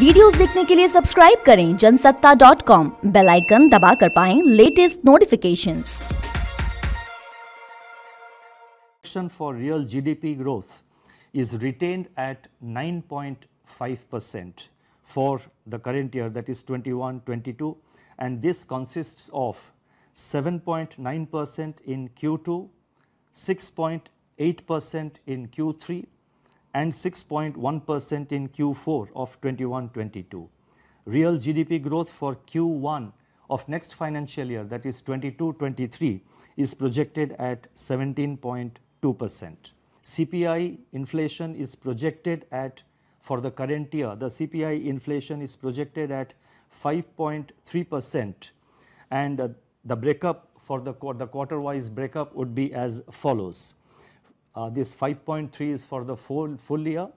Videos देखने के लिए सब्सक्राइब करें जनसत्ता डॉट कॉम बेलाइकन दबा कर पाए latest notification for real G D P growth is retained at nine point five percent for the current year that is twenty two and this consist of 7.9% in Q2, 6.8% in Q3, and 6.1% in Q4 of 21-22. Real GDP growth for Q1 of next financial year, that is 22-23, is projected at 17.2%. CPI inflation is projected at, for the current year, the CPI inflation is projected at 5.3% and uh, the breakup for the, the quarter-wise breakup would be as follows. Uh, this 5.3 is for the full, full year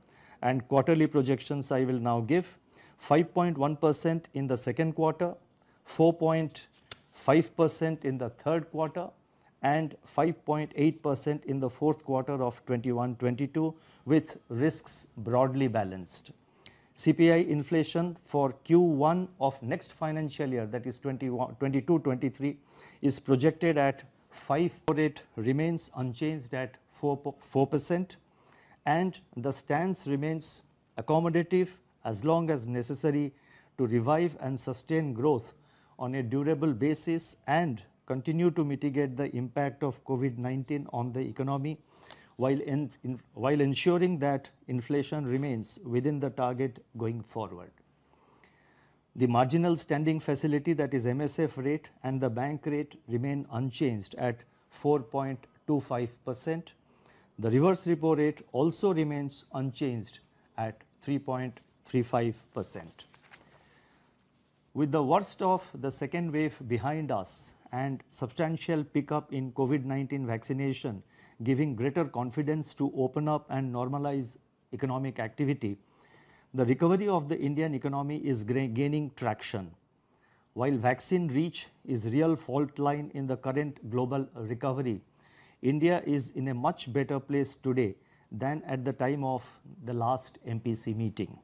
and quarterly projections I will now give. 5.1% in the second quarter, 4.5% in the third quarter and 5.8% in the fourth quarter of 21-22 with risks broadly balanced. CPI inflation for Q1 of next financial year that is 22-23 is projected at 5.8 remains unchanged at 4%, and the stance remains accommodative as long as necessary to revive and sustain growth on a durable basis and continue to mitigate the impact of COVID-19 on the economy while, in, in, while ensuring that inflation remains within the target going forward. The marginal standing facility that is MSF rate and the bank rate remain unchanged at 4.25 percent the reverse repo rate also remains unchanged at 3.35 percent. With the worst of the second wave behind us and substantial pickup in COVID-19 vaccination giving greater confidence to open up and normalize economic activity, the recovery of the Indian economy is gaining traction. While vaccine reach is real fault line in the current global recovery, India is in a much better place today than at the time of the last MPC meeting.